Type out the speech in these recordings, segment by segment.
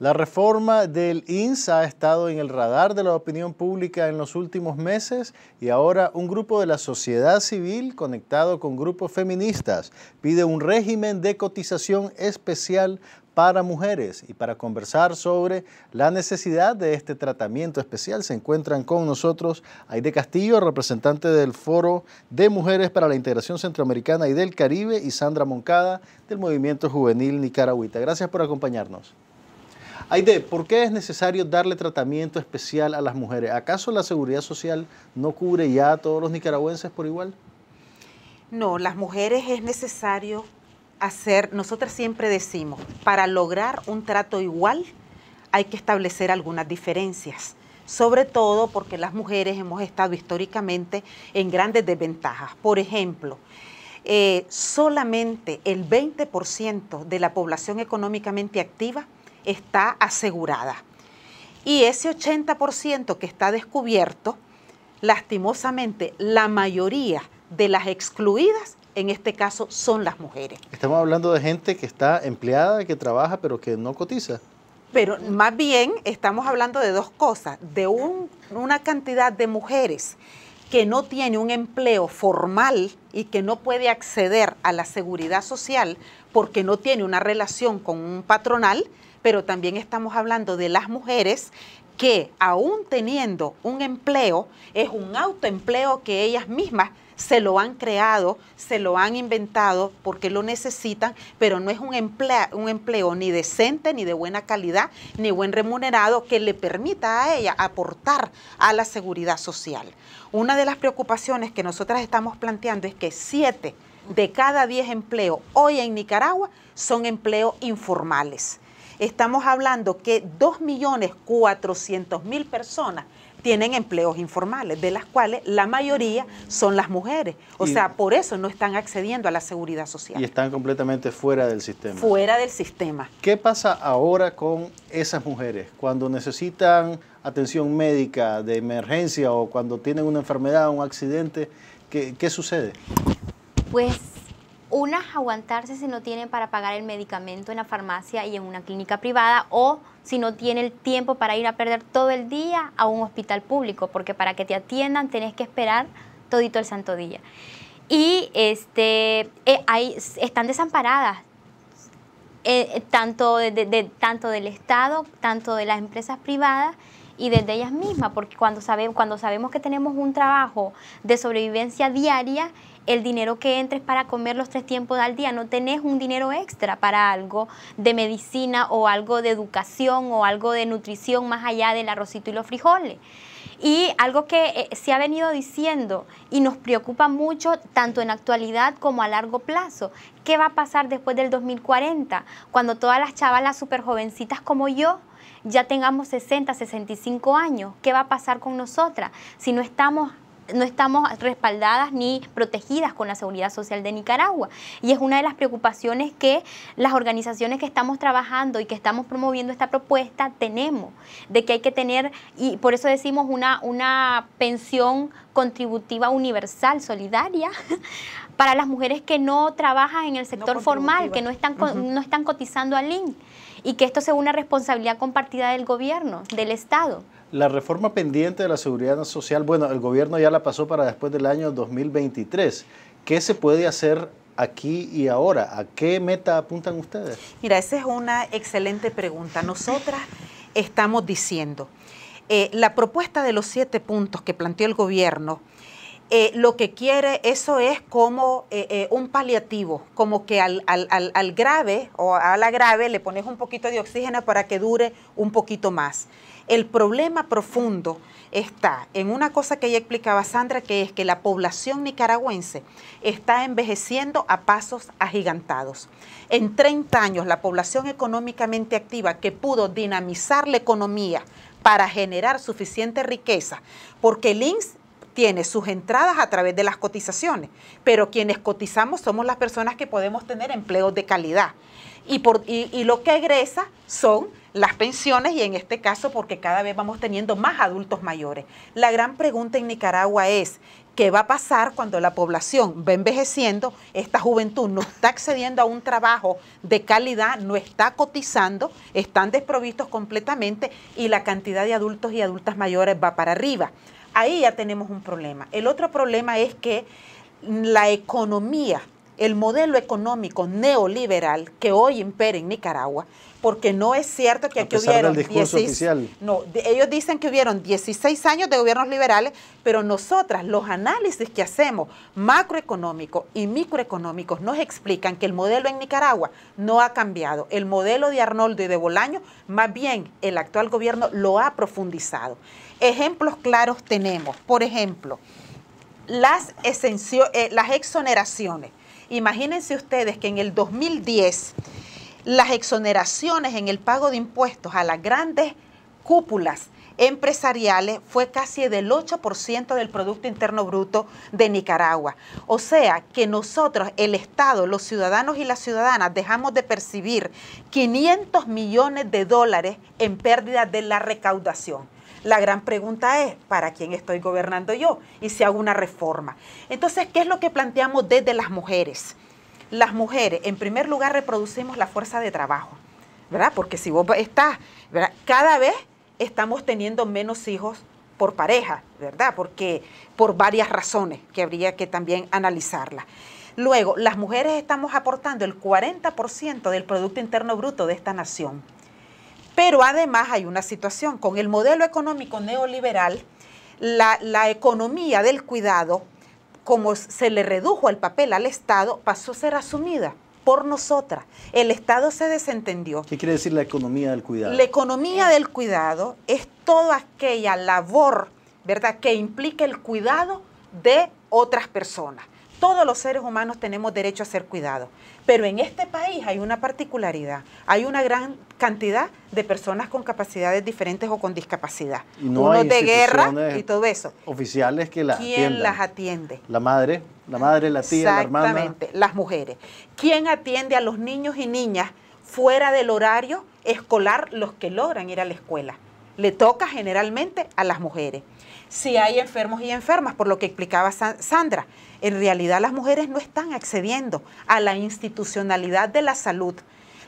La reforma del INSA ha estado en el radar de la opinión pública en los últimos meses y ahora un grupo de la sociedad civil conectado con grupos feministas pide un régimen de cotización especial para mujeres y para conversar sobre la necesidad de este tratamiento especial se encuentran con nosotros Aide Castillo, representante del Foro de Mujeres para la Integración Centroamericana y del Caribe y Sandra Moncada del Movimiento Juvenil Nicaragüita. Gracias por acompañarnos. Aide, ¿por qué es necesario darle tratamiento especial a las mujeres? ¿Acaso la seguridad social no cubre ya a todos los nicaragüenses por igual? No, las mujeres es necesario hacer, nosotras siempre decimos, para lograr un trato igual hay que establecer algunas diferencias sobre todo porque las mujeres hemos estado históricamente en grandes desventajas. Por ejemplo, eh, solamente el 20% de la población económicamente activa está asegurada. Y ese 80% que está descubierto, lastimosamente, la mayoría de las excluidas en este caso son las mujeres. Estamos hablando de gente que está empleada, que trabaja, pero que no cotiza. Pero más bien estamos hablando de dos cosas, de una cantidad de mujeres que no tiene un empleo formal y que no puede acceder a la seguridad social porque no tiene una relación con un patronal, pero también estamos hablando de las mujeres que aún teniendo un empleo, es un autoempleo que ellas mismas se lo han creado, se lo han inventado porque lo necesitan, pero no es un empleo, un empleo ni decente, ni de buena calidad, ni buen remunerado que le permita a ella aportar a la seguridad social. Una de las preocupaciones que nosotras estamos planteando es que siete de cada diez empleos hoy en Nicaragua son empleos informales estamos hablando que 2.400.000 personas tienen empleos informales, de las cuales la mayoría son las mujeres. O sea, por eso no están accediendo a la seguridad social. Y están completamente fuera del sistema. Fuera del sistema. ¿Qué pasa ahora con esas mujeres cuando necesitan atención médica de emergencia o cuando tienen una enfermedad, un accidente? ¿Qué, qué sucede? Pues unas aguantarse si no tienen para pagar el medicamento en la farmacia y en una clínica privada o si no tiene el tiempo para ir a perder todo el día a un hospital público, porque para que te atiendan tenés que esperar todito el santo día. Y este, eh, están desamparadas, eh, eh, tanto, tanto del Estado, tanto de las empresas privadas y desde ellas mismas, porque cuando, cuando sabemos que tenemos un trabajo de sobrevivencia diaria, el dinero que entres para comer los tres tiempos al día, no tenés un dinero extra para algo de medicina o algo de educación o algo de nutrición más allá del arrocito y los frijoles. Y algo que eh, se ha venido diciendo y nos preocupa mucho tanto en actualidad como a largo plazo, ¿qué va a pasar después del 2040 cuando todas las chavalas super jovencitas como yo ya tengamos 60, 65 años? ¿Qué va a pasar con nosotras si no estamos no estamos respaldadas ni protegidas con la seguridad social de Nicaragua. Y es una de las preocupaciones que las organizaciones que estamos trabajando y que estamos promoviendo esta propuesta tenemos, de que hay que tener, y por eso decimos una, una pensión contributiva universal, solidaria, para las mujeres que no trabajan en el sector formal, que no están, no están cotizando al INC, y que esto sea una responsabilidad compartida del gobierno, del Estado. La reforma pendiente de la seguridad social, bueno, el gobierno ya la pasó para después del año 2023. ¿Qué se puede hacer aquí y ahora? ¿A qué meta apuntan ustedes? Mira, esa es una excelente pregunta. Nosotras estamos diciendo, eh, la propuesta de los siete puntos que planteó el gobierno, eh, lo que quiere, eso es como eh, un paliativo, como que al, al, grave o a la grave le pones un poquito de oxígeno para que dure un poquito más. El problema profundo está en una cosa que ya explicaba Sandra, que es que la población nicaragüense está envejeciendo a pasos agigantados. En 30 años, la población económicamente activa que pudo dinamizar la economía para generar suficiente riqueza, porque el INSS tiene sus entradas a través de las cotizaciones, pero quienes cotizamos somos las personas que podemos tener empleos de calidad. Y, por, y lo que egresa son las pensiones y en este caso porque cada vez vamos teniendo más adultos mayores. La gran pregunta en Nicaragua es, ¿qué va a pasar cuando la población va envejeciendo? Esta juventud no está accediendo a un trabajo de calidad, no está cotizando, están desprovistos completamente y la cantidad de adultos y adultas mayores va para arriba. Ahí ya tenemos un problema. El otro problema es que la economía el modelo económico neoliberal que hoy impera en Nicaragua, porque no es cierto que aquí hubieron no, ellos dicen que hubieron 16 años de gobiernos liberales, pero nosotras los análisis que hacemos macroeconómicos y microeconómicos nos explican que el modelo en Nicaragua no ha cambiado. El modelo de Arnoldo y de Bolaño, más bien el actual gobierno lo ha profundizado. Ejemplos claros tenemos, por ejemplo, las, eh, las exoneraciones Imagínense ustedes que en el 2010 las exoneraciones en el pago de impuestos a las grandes cúpulas empresariales fue casi del 8% del Producto Interno Bruto de Nicaragua. O sea que nosotros, el Estado, los ciudadanos y las ciudadanas, dejamos de percibir 500 millones de dólares en pérdida de la recaudación. La gran pregunta es, ¿para quién estoy gobernando yo? Y si hago una reforma. Entonces, ¿qué es lo que planteamos desde las mujeres? Las mujeres, en primer lugar, reproducimos la fuerza de trabajo, ¿verdad? Porque si vos estás, ¿verdad? Cada vez estamos teniendo menos hijos por pareja, ¿verdad? Porque por varias razones que habría que también analizarla. Luego, las mujeres estamos aportando el 40% del Producto Interno Bruto de esta nación. Pero además hay una situación, con el modelo económico neoliberal, la, economía del cuidado, como se le redujo el papel al Estado, pasó a ser asumida por nosotras. El Estado se desentendió. ¿Qué quiere decir la economía del cuidado? La economía del cuidado es toda aquella labor, ¿verdad?, que implica el cuidado de otras personas todos los seres humanos tenemos derecho a ser cuidados. Pero en este país hay una particularidad, hay una gran cantidad de personas con capacidades diferentes o con discapacidad. no de guerra y todo eso. Oficiales que las. ¿Quién las atiende? La madre, la madre, la tía, la hermana. Exactamente, las mujeres. ¿Quién atiende a los niños y niñas fuera del horario escolar los que logran ir a la escuela? Le toca generalmente a las mujeres si hay enfermos y enfermas, por lo que explicaba Sandra. En realidad las mujeres no están accediendo a la institucionalidad de la salud.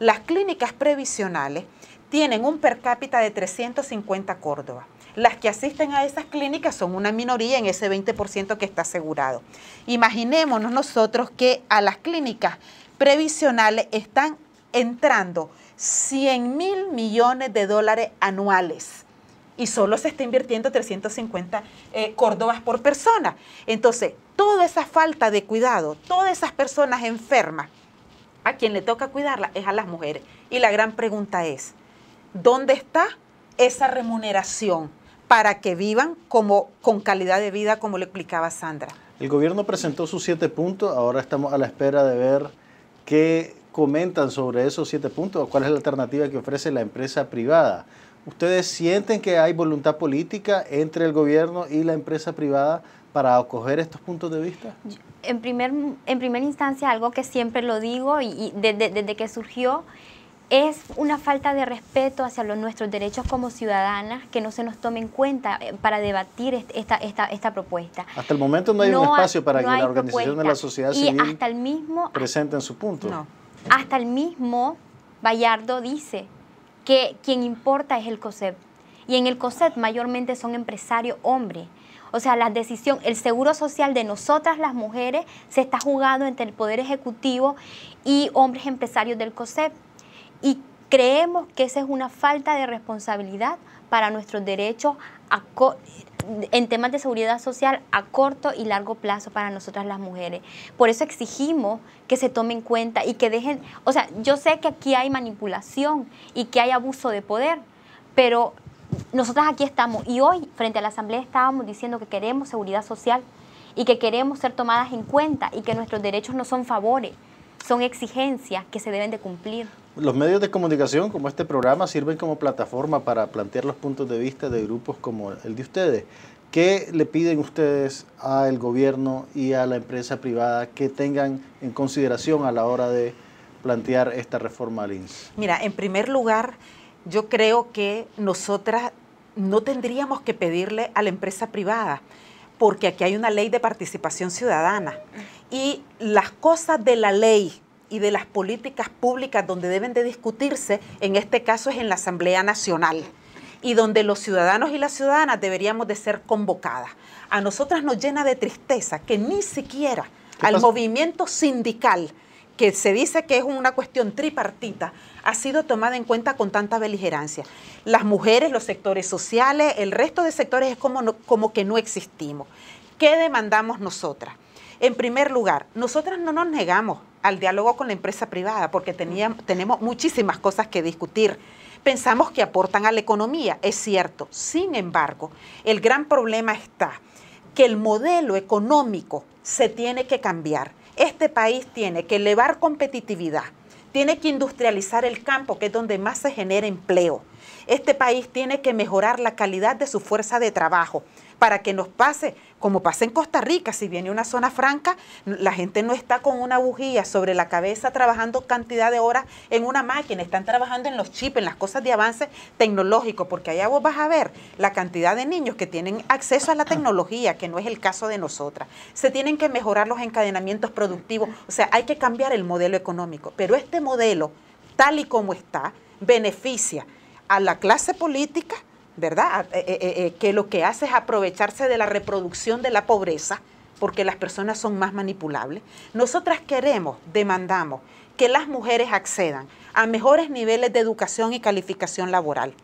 Las clínicas previsionales tienen un per cápita de 350 Córdoba. Las que asisten a esas clínicas son una minoría en ese 20% que está asegurado. Imaginémonos nosotros que a las clínicas previsionales están entrando 100 mil millones de dólares anuales y solo se está invirtiendo 350 eh, córdobas por persona. Entonces, toda esa falta de cuidado, todas esas personas enfermas, a quien le toca cuidarla es a las mujeres. Y la gran pregunta es, ¿dónde está esa remuneración para que vivan como, con calidad de vida, como le explicaba Sandra? El gobierno presentó sus siete puntos, ahora estamos a la espera de ver qué comentan sobre esos siete puntos, cuál es la alternativa que ofrece la empresa privada. ¿Ustedes sienten que hay voluntad política entre el gobierno y la empresa privada para acoger estos puntos de vista? En, primer, en primera instancia, algo que siempre lo digo y, desde, que surgió, es una falta de respeto hacia nuestros derechos como ciudadanas que no se nos tome en cuenta eh, para debatir esta, propuesta. Hasta el momento no hay un espacio para que la organización de la sociedad civil presente hasta su punto. Hasta el mismo Bayardo dice que quien importa es el COSEP. Y en el COSEP mayormente son empresarios hombres. O sea, la decisión, el seguro social de nosotras las mujeres se está jugando entre el Poder Ejecutivo y hombres empresarios del COSEP. Y Creemos que esa es una falta de responsabilidad para nuestros derechos en temas de seguridad social a corto y largo plazo para nosotras las mujeres. Por eso exigimos que se tome en cuenta y que dejen, o sea, yo sé que aquí hay manipulación y que hay abuso de poder, pero nosotras aquí estamos y hoy frente a la Asamblea estábamos diciendo que queremos seguridad social y que queremos ser tomadas en cuenta y que nuestros derechos no son favores, son exigencias que se deben de cumplir. Los medios de comunicación, como este programa, sirven como plataforma para plantear los puntos de vista de grupos como el de ustedes. ¿Qué le piden ustedes al gobierno y a la empresa privada que tengan en consideración a la hora de plantear esta reforma al INSS? Mira, en primer lugar, yo creo que nosotras no tendríamos que pedirle a la empresa privada, porque aquí hay una ley de participación ciudadana y las cosas de la ley y de las políticas públicas donde deben de discutirse, en este caso es en la Asamblea Nacional y donde los ciudadanos y las ciudadanas deberíamos de ser convocadas. A nosotras nos llena de tristeza que ni siquiera al movimiento sindical, que se dice que es una cuestión tripartita, ha sido tomada en cuenta con tanta beligerancia. Las mujeres, los sectores sociales, el resto de sectores es como, como que no existimos. ¿Qué demandamos nosotras? En primer lugar, nosotras no nos negamos al diálogo con la empresa privada, porque tenemos muchísimas cosas que discutir. Pensamos que aportan a la economía, es cierto. Sin embargo, el gran problema está que el modelo económico se tiene que cambiar. Este país tiene que elevar competitividad, tiene que industrializar el campo, que es donde más se genera empleo. Este país tiene que mejorar la calidad de su fuerza de trabajo para que nos pase como pasa en Costa Rica, si viene una zona franca, la gente no está con una bujía sobre la cabeza trabajando cantidad de horas en una máquina, están trabajando en los chips, en las cosas de avance tecnológico, porque allá vos vas a ver la cantidad de niños que tienen acceso a la tecnología, que no es el caso de nosotras. Se tienen que mejorar los encadenamientos productivos, o sea, hay que cambiar el modelo económico, pero este modelo, tal y como está, beneficia a la clase política, ¿verdad? Ah, eh, eh, eh, que lo que hace es aprovecharse de la reproducción de la pobreza, porque las personas son más manipulables. Nosotras queremos, demandamos que las mujeres accedan a mejores niveles de educación y calificación laboral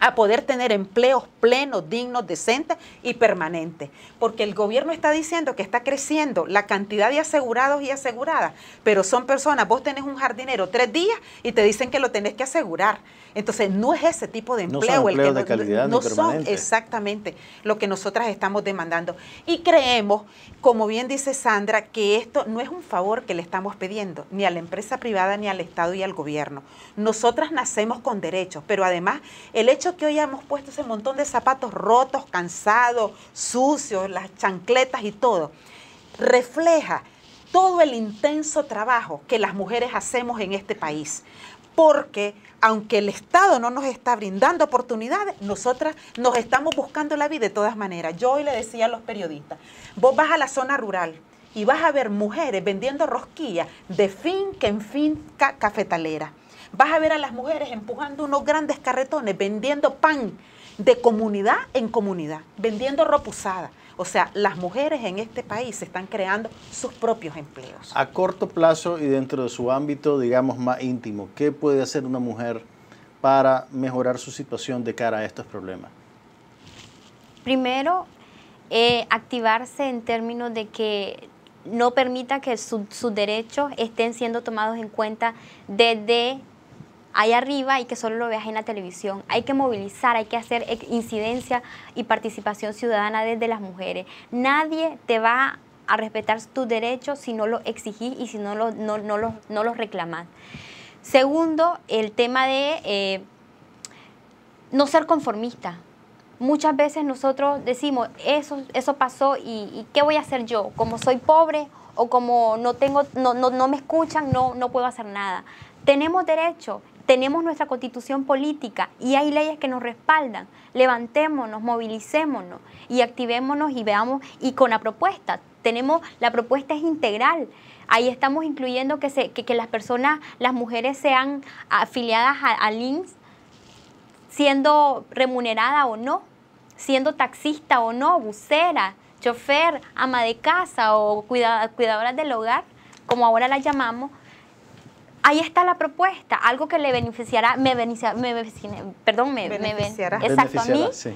a poder tener empleos plenos, dignos, decentes y permanentes. Porque el gobierno está diciendo que está creciendo la cantidad de asegurados y aseguradas, pero son personas, vos tenés un jardinero tres días y te dicen que lo tenés que asegurar. Entonces, no es ese tipo de empleo no son el que son exactamente lo que nosotras estamos demandando. Y creemos, como bien dice Sandra, que esto no es un favor que le estamos pidiendo, ni a la empresa privada, ni al Estado y al gobierno. Nosotras nacemos con derechos, pero además el hecho que hoy hemos puesto ese montón de zapatos rotos, cansados, sucios, las chancletas y todo, refleja todo el intenso trabajo que las mujeres hacemos en este país. Porque aunque el Estado no nos está brindando oportunidades, nosotras nos estamos buscando la vida de todas maneras. Yo hoy le decía a los periodistas, vos vas a la zona rural y vas a ver mujeres vendiendo rosquillas de que en finca cafetalera Vas a ver a las mujeres empujando unos grandes carretones, vendiendo pan de comunidad en comunidad, vendiendo ropa usada. O sea, las mujeres en este país están creando sus propios empleos. A corto plazo y dentro de su ámbito, digamos, más íntimo, ¿qué puede hacer una mujer para mejorar su situación de cara a estos problemas? Primero, eh, activarse en términos de que no permita que sus derechos estén siendo tomados en cuenta desde ahí arriba y que solo lo veas en la televisión. Hay que movilizar, hay que hacer e, incidencia y participación ciudadana desde las mujeres. Nadie te va a respetar tus derechos si no los exigís y si no los no, reclamás. Segundo, el tema de eh, no ser conformista muchas veces nosotros decimos, eso, eso pasó y, ¿qué voy a hacer yo? Como soy pobre o como no, tengo, no, no, no me escuchan, no, no puedo hacer nada. Tenemos derecho tenemos nuestra constitución política y hay leyes que nos respaldan. Levantémonos, movilicémonos y activémonos y veamos y con la propuesta. Tenemos, la propuesta es integral. Ahí estamos incluyendo que, se, que, las personas, las mujeres sean afiliadas al ins siendo remunerada o no, siendo taxista o no, busera, chofer, ama de casa o cuidadora del hogar, como ahora la llamamos, ahí está la propuesta, algo que le beneficiará, me beneficiará, me, perdón, me beneficiará, exacto, a mí. Sí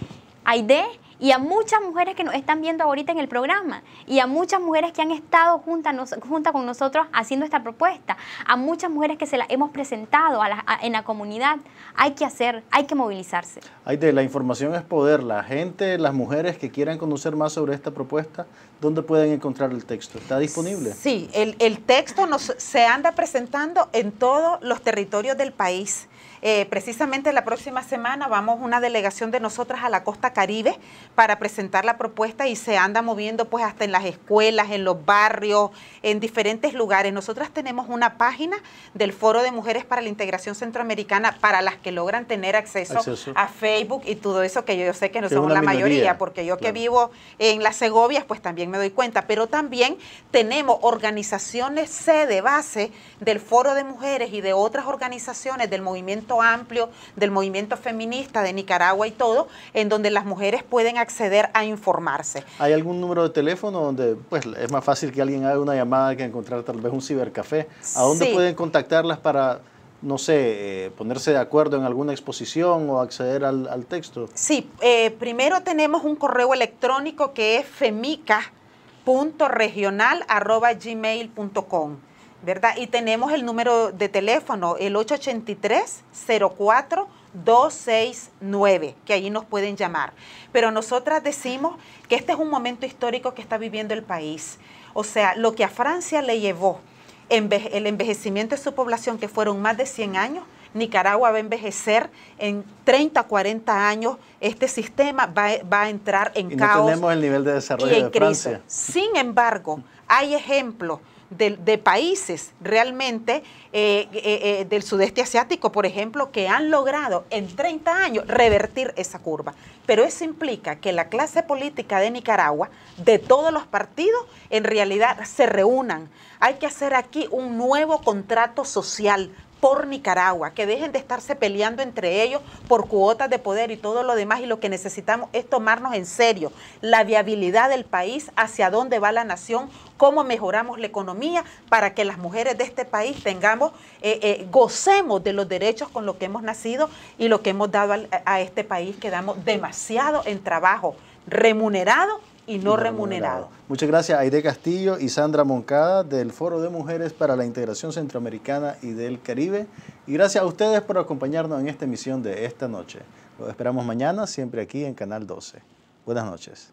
Aide y a muchas mujeres que nos están viendo ahorita en el programa y a muchas mujeres que han estado juntas junta con nosotros haciendo esta propuesta, a muchas mujeres que se la hemos presentado en la comunidad. Hay que hacer, hay que movilizarse. Aide, la información es poder. La gente, las mujeres que quieran conocer más sobre esta propuesta, ¿dónde pueden encontrar el texto? ¿Está disponible? Sí, el, el texto nos, se anda presentando en todos los territorios del país. Eh, precisamente la próxima semana vamos una delegación de nosotras a la costa caribe para presentar la propuesta y se anda moviendo pues hasta en las escuelas, en los barrios, en diferentes lugares. Nosotras tenemos una página del Foro de Mujeres para la Integración Centroamericana para las que logran tener acceso, a Facebook y todo eso que yo, sé que no somos la mayoría, porque yo que vivo en las Segovias pues también me doy cuenta, pero también tenemos organizaciones de base del Foro de Mujeres y de otras organizaciones del movimiento amplio del movimiento feminista de Nicaragua y todo, en donde las mujeres pueden acceder a informarse. ¿Hay algún número de teléfono donde pues, es más fácil que alguien haga una llamada que encontrar tal vez un cibercafé? ¿A dónde pueden contactarlas para no sé, eh, ponerse de acuerdo en alguna exposición o acceder al, texto? Sí, eh, primero tenemos un correo electrónico que es femica.regional.gmail.com y tenemos el número de teléfono, el 883-04-269, que ahí nos pueden llamar. Pero nosotras decimos que este es un momento histórico que está viviendo el país. O sea, lo que a Francia le llevó el envejecimiento de su población, que fueron más de 100 años, Nicaragua va a envejecer en 30, 40 años, este sistema va, a entrar en caos. No tenemos el nivel de desarrollo Sin embargo, hay ejemplos de, países realmente eh, eh, eh, del sudeste asiático, por ejemplo, que han logrado en 30 años revertir esa curva. Pero eso implica que la clase política de Nicaragua, de todos los partidos, en realidad se reúnan. Hay que hacer aquí un nuevo contrato social por Nicaragua, que dejen de estarse peleando entre ellos por cuotas de poder y todo lo demás. Y lo que necesitamos es tomarnos en serio la viabilidad del país, hacia dónde va la nación, cómo mejoramos la economía para que las mujeres de este país tengamos, eh, eh, gocemos de los derechos con los que hemos nacido y lo que hemos dado a este país, que damos demasiado en trabajo remunerado y no, remunerado. Muchas gracias Aide Castillo y Sandra Moncada del Foro de Mujeres para la Integración Centroamericana y del Caribe. Y gracias a ustedes por acompañarnos en esta emisión de esta noche. Los esperamos mañana, siempre aquí en Canal 12. Buenas noches.